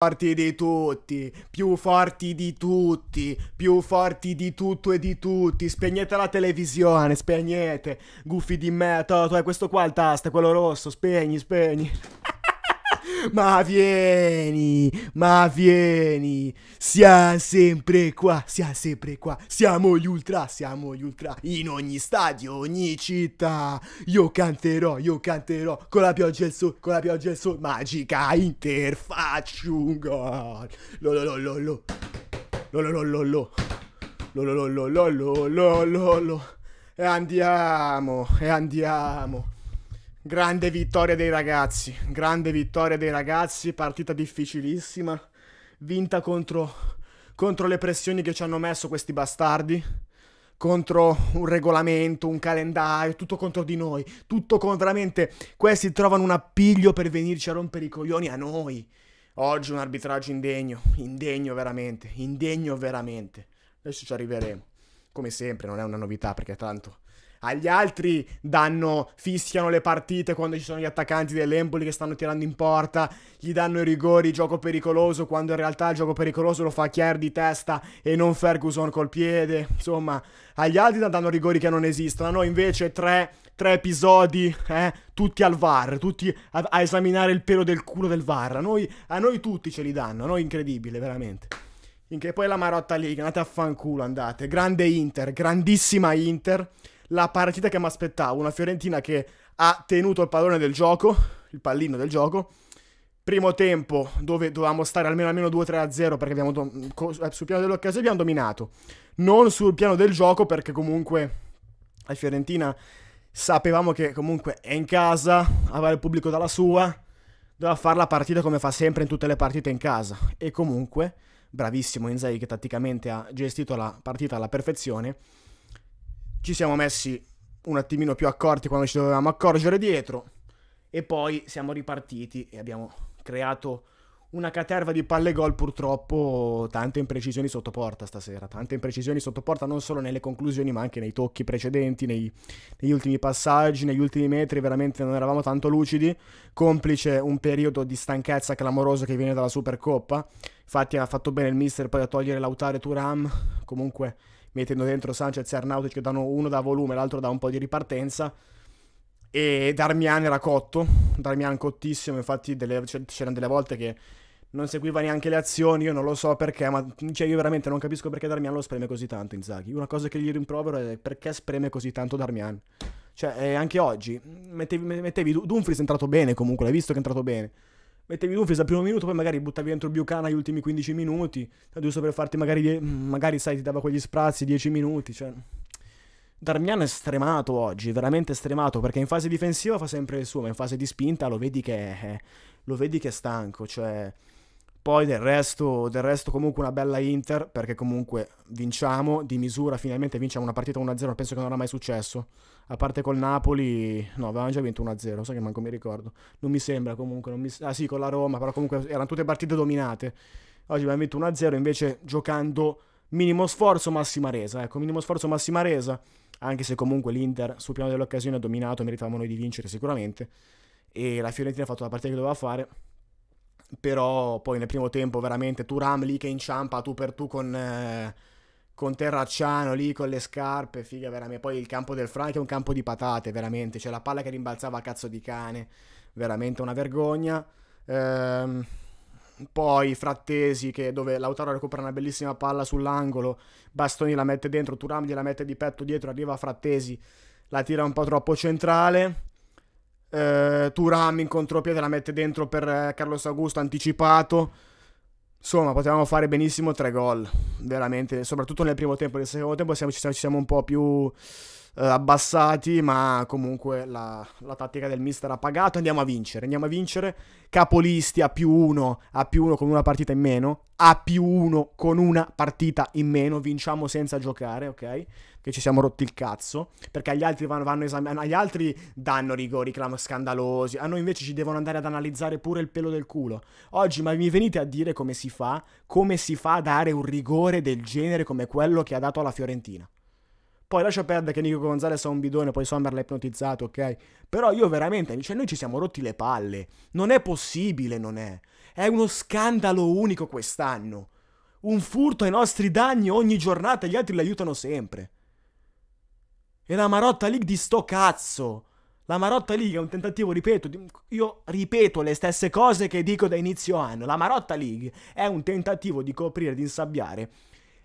forti di tutti, più forti di tutti, più forti di tutto e di tutti. Spegnete la televisione, spegnete. Guffi di me, Toto, è questo qua il tasto, quello rosso, spegni, spegni. Ma vieni, ma vieni. Siamo sempre qua, siamo sempre qua. Siamo gli ultra, siamo gli ultra. In ogni stadio, ogni città. Io canterò, io canterò. Con la pioggia e il sole, con la pioggia e il sole. Magica interfaccio un gol. Lo lo lo lo lo. Lo lo lo lo lo. Lo lo lo lo lo lo lo lo. E andiamo, e andiamo. Grande vittoria dei ragazzi, grande vittoria dei ragazzi, partita difficilissima, vinta contro, contro le pressioni che ci hanno messo questi bastardi, contro un regolamento, un calendario, tutto contro di noi, tutto contro veramente questi trovano un appiglio per venirci a rompere i coglioni a noi. Oggi un arbitraggio indegno, indegno veramente, indegno veramente. Adesso ci arriveremo. Come sempre, non è una novità perché tanto agli altri danno, fischiano le partite quando ci sono gli attaccanti dell'Empoli che stanno tirando in porta, gli danno i rigori, gioco pericoloso, quando in realtà il gioco pericoloso lo fa Kier di testa e non Ferguson col piede, insomma, agli altri danno rigori che non esistono, a noi invece tre, tre episodi, eh, tutti al VAR, tutti a, a, esaminare il pelo del culo del VAR, a noi, a noi tutti ce li danno, a noi incredibile, veramente. Finché poi la Marotta League, andate a fanculo, andate. Grande Inter, grandissima Inter la partita che mi aspettavo, una Fiorentina che ha tenuto il pallone del gioco, il pallino del gioco. Primo tempo dove dovevamo stare almeno, almeno 2-3-0 perché abbiamo eh, sul piano dell'occasione abbiamo dominato. Non sul piano del gioco perché comunque la Fiorentina sapevamo che comunque è in casa, aveva il pubblico dalla sua, doveva fare la partita come fa sempre in tutte le partite in casa. E comunque, bravissimo Inzaghi che tatticamente ha gestito la partita alla perfezione ci siamo messi un attimino più accorti quando ci dovevamo accorgere dietro e poi siamo ripartiti e abbiamo creato una caterva di palle gol purtroppo tante imprecisioni sotto porta stasera, tante imprecisioni sotto porta non solo nelle conclusioni ma anche nei tocchi precedenti, nei, negli ultimi passaggi, negli ultimi metri veramente non eravamo tanto lucidi, complice un periodo di stanchezza clamoroso che viene dalla Supercoppa, infatti ha fatto bene il mister poi a togliere Lautare Turam, comunque mettendo dentro Sanchez e Arnautic che danno uno da volume, l'altro da un po' di ripartenza. E Darmian era cotto, Darmian cottissimo, infatti delle, c'erano delle volte che non seguiva neanche le azioni, io non lo so perché, ma cioè io veramente non capisco perché Darmian lo spreme così tanto in Zaghi. Una cosa che gli rimprovero è perché spreme così tanto Darmian. Cioè, eh, anche oggi, mettevi, mettevi Dumfries è entrato bene comunque, l'hai visto che è entrato bene mettevi Dumfries al primo minuto, poi magari buttavi dentro Bucana gli ultimi 15 minuti, giusto cioè, per farti magari, mm, magari sai, ti dava quegli sprazzi 10 minuti, cioè... Darmian è stremato oggi, veramente stremato, perché in fase difensiva fa sempre il suo, ma in fase di spinta lo vedi che è, lo vedi che è stanco, cioè... Poi del resto, del resto comunque una bella Inter, perché comunque vinciamo di misura, finalmente vinciamo una partita 1-0, penso che non era mai successo. A parte col Napoli, no, avevamo già vinto 1-0, sai che manco mi ricordo. Non mi sembra comunque, mi... ah sì, con la Roma, però comunque erano tutte partite dominate. Oggi abbiamo vinto 1-0 invece giocando minimo sforzo, massima resa. Ecco, minimo sforzo, massima resa, anche se comunque l'Inter sul piano dell'occasione ha dominato, meritavamo noi di vincere sicuramente. E la Fiorentina ha fatto la partita che doveva fare però poi nel primo tempo veramente Turam lì che inciampa tu per tu con, eh, con Terracciano lì con le scarpe, figa veramente, poi il campo del Frank è un campo di patate veramente, c'è la palla che rimbalzava a cazzo di cane, veramente una vergogna. Ehm, poi Frattesi che dove Lautaro recupera una bellissima palla sull'angolo, Bastoni la mette dentro, Turam gliela mette di petto dietro, arriva Frattesi, la tira un po' troppo centrale eh, Turam in contropiede la mette dentro per eh, Carlos Augusto anticipato. Insomma, potevamo fare benissimo tre gol, veramente, soprattutto nel primo tempo. Nel secondo tempo siamo, ci siamo un po' più eh, abbassati, ma comunque la, la, tattica del mister ha pagato. Andiamo a vincere, andiamo a vincere. Capolisti a più uno, a più uno con una partita in meno, a più uno con una partita in meno, vinciamo senza giocare, ok? Che ci siamo rotti il cazzo, perché agli altri, vanno, vanno esam- agli altri danno rigori clam scandalosi, a noi invece ci devono andare ad analizzare pure il pelo del culo. Oggi, ma mi venite a dire come si fa, come si fa a dare un rigore del genere come quello che ha dato alla Fiorentina? Poi lascia perdere che Nico Gonzalez ha un bidone, poi Sommer l'ha ipnotizzato, ok? Però io veramente, cioè noi ci siamo rotti le palle. Non è possibile, non è. È uno scandalo unico quest'anno. Un furto ai nostri danni ogni giornata, gli altri li aiutano sempre. E la Marotta League di sto cazzo. La Marotta League è un tentativo, ripeto, io ripeto le stesse cose che dico da inizio anno. La Marotta League è un tentativo di coprire, di insabbiare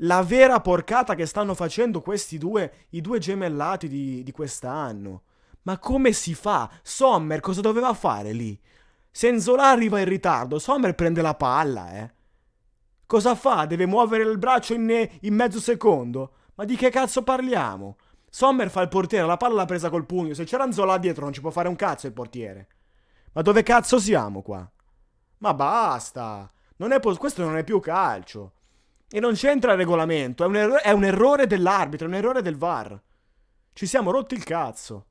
la vera porcata che stanno facendo questi due, i due gemellati di, di quest'anno. Ma come si fa? Sommer cosa doveva fare lì? Senzola arriva in ritardo, Sommer prende la palla, eh. Cosa fa? Deve muovere il braccio in, in mezzo secondo? Ma di che cazzo parliamo? Sommer fa il portiere, la palla l'ha presa col pugno. Se c'era Anzola dietro non ci può fare un cazzo il portiere. Ma dove cazzo siamo qua? Ma basta! Non questo non è più calcio. E non c'entra il regolamento, è un, erro- è un errore dell'arbitro, è un errore del VAR. Ci siamo rotti il cazzo.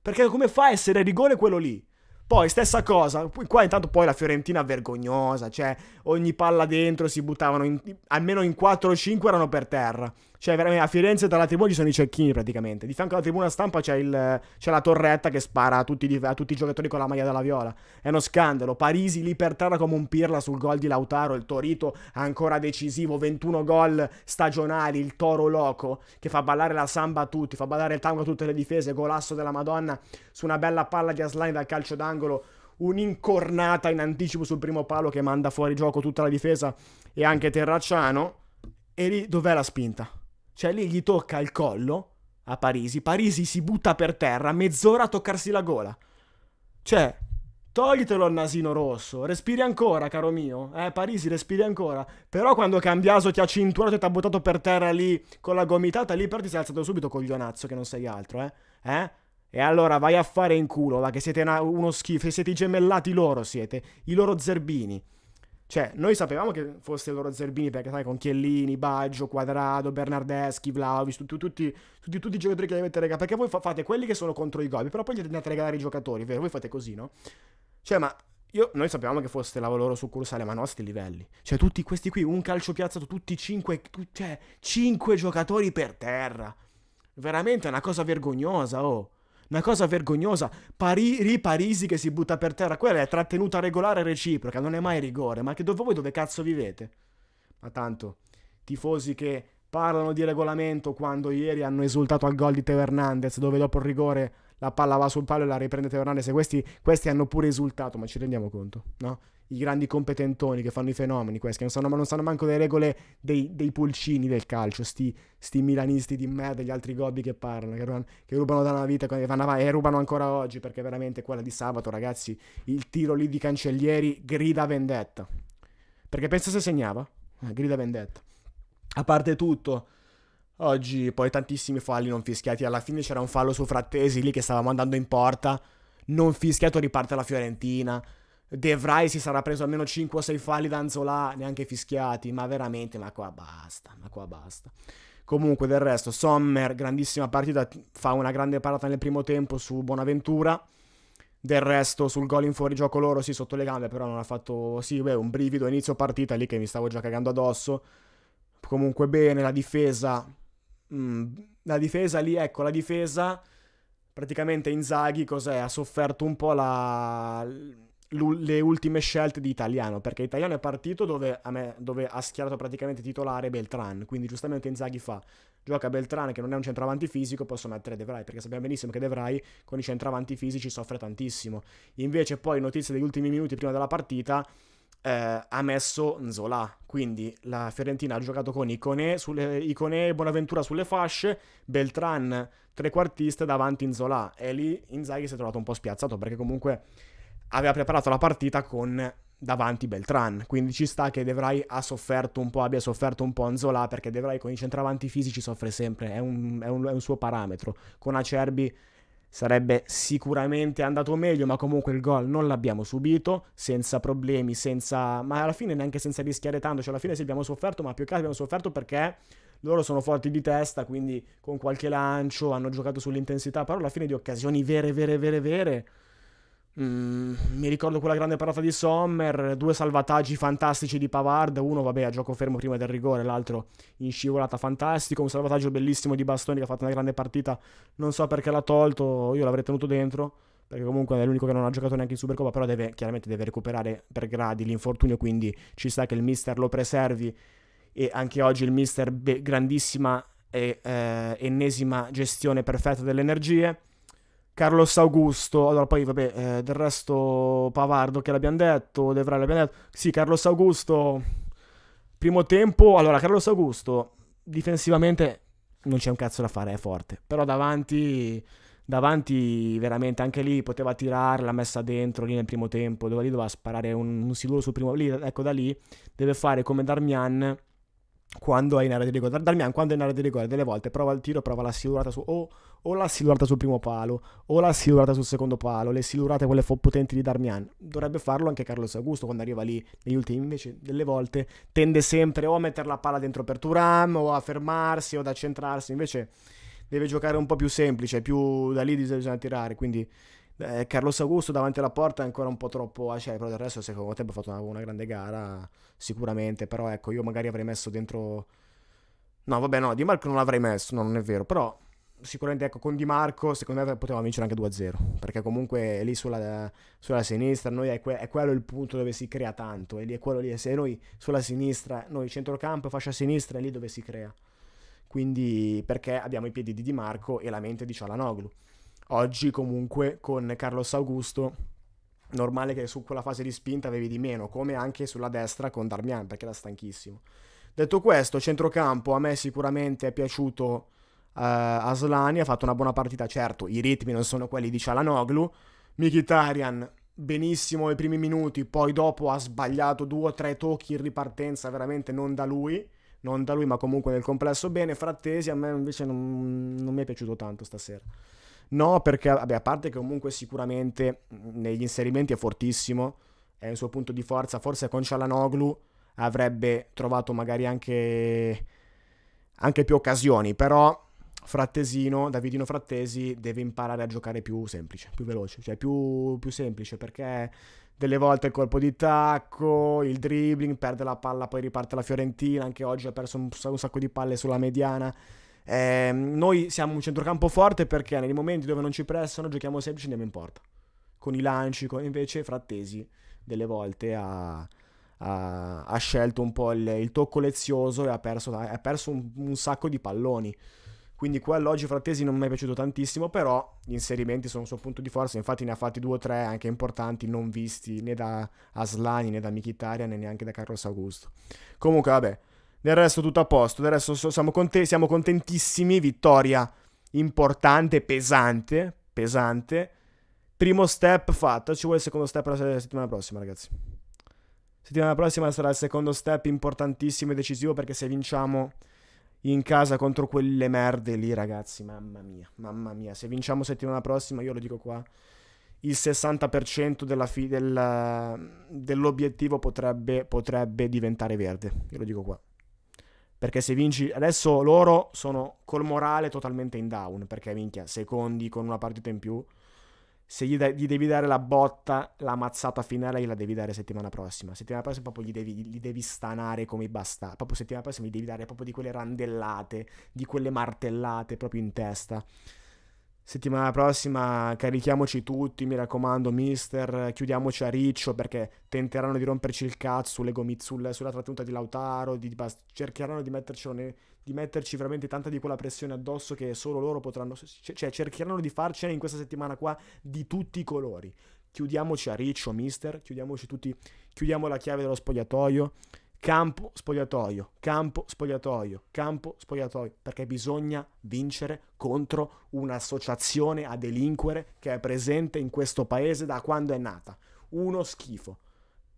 Perché come fa a essere rigore quello lì? Poi stessa cosa, qua intanto poi la Fiorentina vergognosa, cioè ogni palla dentro si buttavano, in, almeno in 4 o 5 erano per terra. Cioè, veramente a Firenze dalla tribuna ci sono i cecchini praticamente. Di fianco alla tribuna stampa c'è, il, c'è la torretta che spara a tutti, a tutti, i giocatori con la maglia della viola. È uno scandalo. Parisi lì per terra come un pirla sul gol di Lautaro. Il Torito ancora decisivo. 21 gol stagionali. Il Toro Loco che fa ballare la samba a tutti, fa ballare il tango a tutte le difese. Golasso della Madonna su una bella palla di Aslani dal calcio d'angolo un'incornata in anticipo sul primo palo che manda fuori gioco tutta la difesa e anche Terracciano. E lì dov'è la spinta? Cioè lì gli tocca il collo a Parisi. Parisi si butta per terra, mezz'ora a toccarsi la gola. Cioè, toglitelo al nasino rosso. Respiri ancora, caro mio. Eh, Parisi, respiri ancora. Però quando Cambiaso ti ha cinturato e ti ha buttato per terra lì con la gomitata, lì però ti sei alzato subito coglionazzo che non sei altro, eh? Eh? E allora vai a fare in culo, va, che siete una, uno schifo, siete i gemellati loro, siete, i loro zerbini. Cioè, noi sapevamo che fosse loro Zerbini, perché sai, con Chiellini, Baggio, Quadrado, Bernardeschi, Vlaovic, tutti, tutti, tutti, tutti, i giocatori che li avete regalato. Perché voi fa- fate quelli che sono contro i gol, però poi gli andate a regalare i giocatori, vero? Voi fate così, no? Cioè, ma io, noi sapevamo che fosse la loro succursale, ma a nostri livelli. Cioè, tutti questi qui, un calcio piazzato, tutti cinque, tu, cioè, cinque giocatori per terra. Veramente è una cosa vergognosa, oh. Una cosa vergognosa. Pari, Parisi che si butta per terra. Quella è trattenuta regolare reciproca, non è mai rigore. Ma che dove voi dove cazzo vivete? Ma tanto, tifosi che parlano di regolamento quando ieri hanno esultato al gol di Teo Hernandez, dove dopo il rigore la palla va sul palo e la riprende Teo Hernandez. E questi, questi hanno pure esultato, ma ci rendiamo conto, no? i grandi competentoni che fanno i fenomeni, questi che non sanno, non sanno manco le regole dei, dei, pulcini del calcio, sti, sti milanisti di merda, gli altri gobbi che parlano, che rubano, che rubano da una vita avanti, ah, e rubano ancora oggi, perché veramente quella di sabato, ragazzi, il tiro lì di Cancellieri grida vendetta. Perché pensa se segnava? Eh, grida vendetta. A parte tutto, oggi poi tantissimi falli non fischiati, alla fine c'era un fallo su Frattesi lì che stavamo andando in porta, non fischiato riparte la Fiorentina De Vrij si sarà preso almeno 5 o 6 falli da Anzola, neanche fischiati, ma veramente, ma qua basta, ma qua basta. Comunque del resto, Sommer, grandissima partita, fa una grande parata nel primo tempo su Bonaventura. Del resto sul gol in fuorigioco loro, sì, sotto le gambe, però non ha fatto, sì, beh, un brivido inizio partita lì che mi stavo già cagando addosso. Comunque bene, la difesa... Mm, la difesa lì, ecco, la difesa... Praticamente Inzaghi, cos'è? Ha sofferto un po' la le ultime scelte di Italiano, perché Italiano è partito dove, me, dove, ha schierato praticamente titolare Beltran, quindi giustamente Inzaghi fa, gioca Beltran che non è un centravanti fisico, posso mettere De Vrij, perché sappiamo benissimo che De Vrij con i centravanti fisici soffre tantissimo. Invece poi, notizie degli ultimi minuti prima della partita, eh, ha messo Nzola, quindi la Fiorentina ha giocato con Icone, sulle, Icone e Bonaventura sulle fasce, Beltran trequartista davanti Nzola, e lì Inzaghi si è trovato un po' spiazzato, perché comunque aveva preparato la partita con davanti Beltran, quindi ci sta che Devrai ha sofferto un po', abbia sofferto un po' Anzola, perché Devrai con i centravanti fisici soffre sempre, è un, è un, è un suo parametro. Con Acerbi sarebbe sicuramente andato meglio, ma comunque il gol non l'abbiamo subito, senza problemi, senza... ma alla fine neanche senza rischiare tanto, cioè alla fine sì abbiamo sofferto, ma più che altro abbiamo sofferto perché loro sono forti di testa, quindi con qualche lancio hanno giocato sull'intensità, però alla fine di occasioni vere, vere, vere, vere Mm, mi ricordo quella grande parata di Sommer, due salvataggi fantastici di Pavard, uno vabbè a gioco fermo prima del rigore, l'altro in scivolata fantastico, un salvataggio bellissimo di Bastoni che ha fatto una grande partita, non so perché l'ha tolto, io l'avrei tenuto dentro, perché comunque è l'unico che non ha giocato neanche in Supercoppa, però deve, chiaramente deve recuperare per gradi l'infortunio, quindi ci sta che il mister lo preservi e anche oggi il mister be- grandissima e eh, ennesima gestione perfetta delle energie. Carlos Augusto, allora poi vabbè, eh, del resto Pavardo che l'abbiamo detto, De Vrij l'abbiamo detto, sì Carlos Augusto, primo tempo, allora Carlos Augusto difensivamente non c'è un cazzo da fare, è forte, però davanti, davanti veramente anche lì poteva tirarla, messa dentro lì nel primo tempo, dove lì doveva sparare un, un siluro sul primo, lì, ecco da lì deve fare come Darmian quando è in area di rigore. Darmian quando è in area di rigore delle volte prova il tiro, prova la silurata su o, o la silurata sul primo palo o la silurata sul secondo palo, le silurate quelle potenti di Darmian. Dovrebbe farlo anche Carlos Augusto quando arriva lì negli ultimi, invece delle volte tende sempre o a mettere la palla dentro per Turam o a fermarsi o ad accentrarsi, invece deve giocare un po' più semplice, più da lì bisogna tirare, quindi eh, Carlos Augusto davanti alla porta è ancora un po' troppo a ah, cioè, però del resto secondo te ha fatto una, una, grande gara sicuramente, però ecco, io magari avrei messo dentro No, vabbè, no, Di Marco non l'avrei messo, no, non è vero, però sicuramente ecco, con Di Marco secondo me potevamo vincere anche 2-0 perché comunque è lì sulla, sulla sinistra noi è, que- è, quello il punto dove si crea tanto e lì, è quello lì se noi sulla sinistra noi centrocampo fascia sinistra è lì dove si crea quindi perché abbiamo i piedi di Di Marco e la mente di Cialanoglu Oggi comunque con Carlos Augusto normale che su quella fase di spinta avevi di meno, come anche sulla destra con Darmian perché era stanchissimo. Detto questo, centrocampo a me sicuramente è piaciuto uh, eh, Aslani, ha fatto una buona partita, certo, i ritmi non sono quelli di Cialanoglu. Mkhitaryan benissimo i primi minuti, poi dopo ha sbagliato due o tre tocchi in ripartenza, veramente non da lui, non da lui ma comunque nel complesso bene, Frattesi a me invece non, non mi è piaciuto tanto stasera. No, perché vabbè, a parte che comunque sicuramente negli inserimenti è fortissimo, è il suo punto di forza, forse con Cialanoglu avrebbe trovato magari anche, anche più occasioni, però Frattesino, Davidino Frattesi deve imparare a giocare più semplice, più veloce, cioè più, più semplice perché delle volte il colpo di tacco, il dribbling, perde la palla, poi riparte la Fiorentina, anche oggi ha perso un, un sacco di palle sulla mediana eh, noi siamo un centrocampo forte perché nei momenti dove non ci pressano giochiamo semplici e andiamo in porta. Con i lanci, con... invece Frattesi delle volte ha, ha, ha scelto un po' il, il, tocco lezioso e ha perso, ha perso un, un, sacco di palloni. Quindi quello oggi Frattesi non mi è piaciuto tantissimo, però gli inserimenti sono un suo punto di forza, infatti ne ha fatti due o tre anche importanti, non visti né da Aslani né da Michitaria né neanche da Carlos Augusto. Comunque vabbè, del resto tutto a posto, del resto siamo, conte- siamo contentissimi, vittoria importante, pesante, pesante. Primo step fatto, ci vuole il secondo step la settimana prossima ragazzi. Settimana prossima sarà il secondo step importantissimo e decisivo perché se vinciamo in casa contro quelle merde lì, ragazzi. Mamma mia, mamma mia. Se vinciamo settimana prossima, io lo dico qua, il 60% della fi- del, dell'obiettivo potrebbe, potrebbe diventare verde. Io lo dico qua. Perché se vinci adesso loro sono col morale totalmente in down. Perché minchia, secondi con una partita in più. Se gli, de- gli devi dare la botta, la mazzata finale gliela devi dare settimana prossima. Settimana prossima proprio gli devi, gli devi stanare come basta. Proprio settimana prossima gli devi dare proprio di quelle randellate, di quelle martellate proprio in testa settimana prossima carichiamoci tutti, mi raccomando, mister, chiudiamoci a riccio perché tenteranno di romperci il cazzo sulle gomiz- sulla, trattenuta di Lautaro, di, bas- cercheranno di, di metterci veramente tanta di quella pressione addosso che solo loro potranno, c- cioè cercheranno di farcene in questa settimana qua di tutti i colori. Chiudiamoci a riccio, mister, chiudiamoci tutti, chiudiamo la chiave dello spogliatoio campo spogliatoio, campo spogliatoio, campo spogliatoio, perché bisogna vincere contro un'associazione a delinquere che è presente in questo paese da quando è nata. Uno schifo.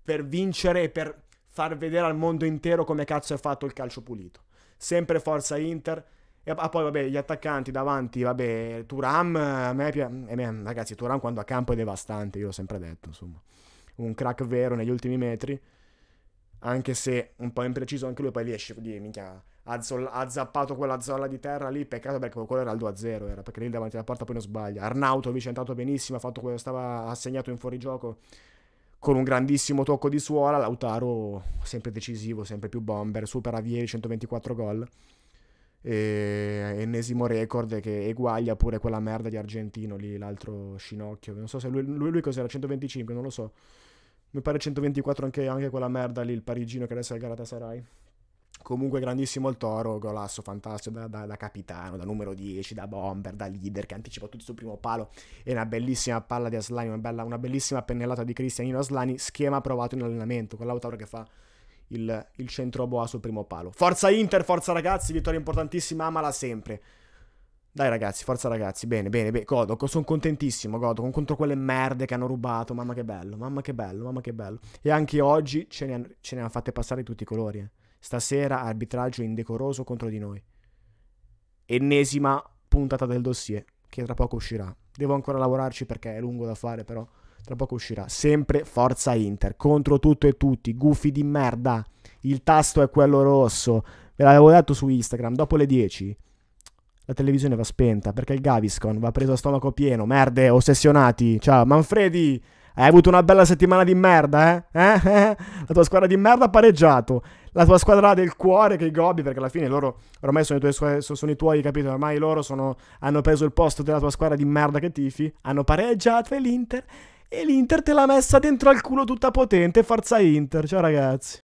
Per vincere e per far vedere al mondo intero come cazzo è fatto il calcio pulito. Sempre forza Inter. E ah, poi vabbè, gli attaccanti davanti, vabbè, Turam, a me, piace... Eh, me, ragazzi, Turam quando a campo è devastante, io l'ho sempre detto, insomma. Un crack vero negli ultimi metri anche se un po' impreciso anche lui poi riesce a dire minchia ha, zappato quella zolla di terra lì peccato perché quello era il 2-0 era perché lì davanti alla porta poi non sbaglia Arnautovic è andato benissimo ha fatto quello stava assegnato in fuorigioco con un grandissimo tocco di suola Lautaro sempre decisivo sempre più bomber supera Vieri 124 gol e ennesimo record che eguaglia pure quella merda di argentino lì l'altro Scinocchio non so se lui, lui, lui cos'era 125 non lo so mi pare 124 anche, anche, quella merda lì, il parigino che adesso è il Galatasaray. Comunque grandissimo il Toro, golasso fantastico da, da, da, capitano, da numero 10, da bomber, da leader che anticipa tutto sul primo palo e una bellissima palla di Aslani, una, bella, una bellissima pennellata di Cristianino Aslani, schema provato in allenamento, con l'autore che fa il, il centro boa sul primo palo. Forza Inter, forza ragazzi, vittoria importantissima, amala sempre. Dai ragazzi, forza ragazzi, bene, bene, bene. Godo, sono contentissimo, godo, contro quelle merde che hanno rubato, mamma che bello, mamma che bello, mamma che bello. E anche oggi ce ne, hanno, ce ne hanno fatte passare tutti i colori, eh. Stasera arbitraggio indecoroso contro di noi. Ennesima puntata del dossier, che tra poco uscirà. Devo ancora lavorarci perché è lungo da fare, però tra poco uscirà. Sempre Forza Inter, contro tutto e tutti, gufi di merda. Il tasto è quello rosso. Ve l'avevo detto su Instagram, dopo le 10 la televisione va spenta perché il Gaviscon va preso a stomaco pieno. Merde, ossessionati. Ciao, Manfredi. Hai avuto una bella settimana di merda, eh? eh? eh? eh? La tua squadra di merda ha pareggiato. La tua squadra del cuore che i Gobi, perché alla fine loro ormai sono i tuoi, sono i tuoi capito? Ormai loro sono, hanno preso il posto della tua squadra di merda che tifi. Hanno pareggiato e l'Inter. E l'Inter te l'ha messa dentro al culo tutta potente. Forza Inter. Ciao ragazzi.